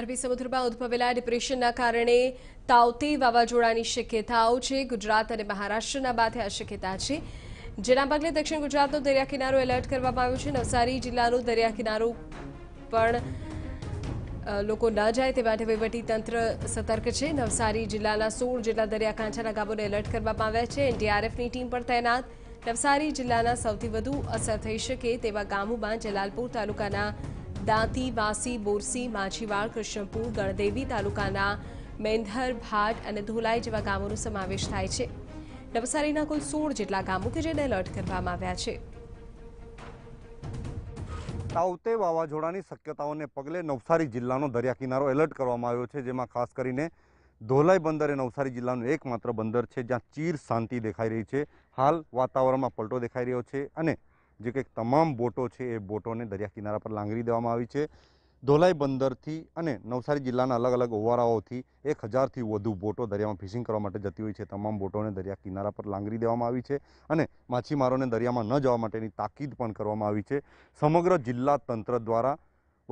અરબી સમુદ્રમાં ઉદ્ભવેલા ડિપ્રેશનના કારણે તાવતી વાવાઝોડાની શક્યતાઓ છે ગુજરાત અને મહારાષ્ટ્રના બાદ આ શક્યતા છે જેના પગલે દક્ષિણ ગુજરાતનો દરિયા કિનારો એલર્ટ કરવામાં આવ્યો છે નવસારી જિલ્લાનો દરિયા કિનારો પણ લોકો ન જાય તે માટે તંત્ર સતર્ક છે નવસારી જિલ્લાના સોળ જેટલા દરિયાકાંઠાના ગામોને એલર્ટ કરવામાં આવ્યા છે એનડીઆરએફની ટીમ પણ તૈનાત નવસારી જિલ્લાના સૌથી વધુ અસર થઈ શકે તેવા ગામોમાં જલાલપુર તાલુકાના દાંતી વાસી બોરસી માછીવાડ કૃષ્ણપુર ગણદેવી તાલુકાના મેંધર ભાટ અને ધોલાઈ જેવા ગામોનો સમાવેશ થાય છે નવસારીના કુલ સોળ જેટલા ગામો કે જેને એલર્ટ કરવામાં આવ્યા છે તાઉતે વાવાઝોડાની શક્યતાઓને પગલે નવસારી જિલ્લાનો દરિયા કિનારો એલર્ટ કરવામાં આવ્યો છે જેમાં ખાસ કરીને ધોલાઈ બંદર એ નવસારી જિલ્લાનું એકમાત્ર બંદર છે જ્યાં ચીર શાંતિ દેખાઈ રહી છે હાલ વાતાવરણમાં પલટો દેખાઈ રહ્યો છે અને જે કંઈક તમામ બોટો છે એ બોટોને દરિયા કિનારા પર લાંગરી દેવામાં આવી છે ધોલાઈ બંદરથી અને નવસારી જિલ્લાના અલગ અલગ ઓવારાઓથી એક હજારથી વધુ બોટો દરિયામાં ફિશિંગ કરવા માટે જતી હોય છે તમામ બોટોને દરિયા કિનારા પર લાંગરી દેવામાં આવી છે અને માછીમારોને દરિયામાં ન જવા માટેની તાકીદ પણ કરવામાં આવી છે સમગ્ર જિલ્લા તંત્ર દ્વારા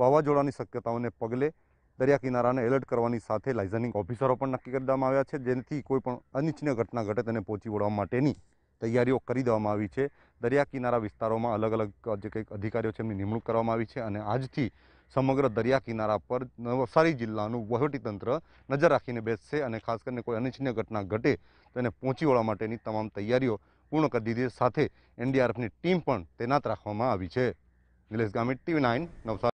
વાવાઝોડાની શક્યતાઓને પગલે દરિયા કિનારાને એલર્ટ કરવાની સાથે લાઇઝનિંગ ઓફિસરો પણ નક્કી કરી દેવામાં આવ્યા છે જેથી કોઈ પણ અનિચ્છનીય ઘટના ઘટે તેને પહોંચી વળવા માટેની તૈયારીઓ કરી દેવામાં આવી છે દરિયા કિનારા વિસ્તારોમાં અલગ અલગ જે કંઈક અધિકારીઓ છે એમની નિમણૂક કરવામાં આવી છે અને આજથી સમગ્ર દરિયા કિનારા પર નવસારી જિલ્લાનું વહીવટીતંત્ર નજર રાખીને બેસશે અને ખાસ કરીને કોઈ અનિચ્છનીય ઘટના ઘટે તેને પહોંચી વળવા માટેની તમામ તૈયારીઓ પૂર્ણ કરી દીધી સાથે એનડીઆરએફની ટીમ પણ તૈનાત રાખવામાં આવી છે નિલેશ ગામિત ટીવી નાઇન નવસારી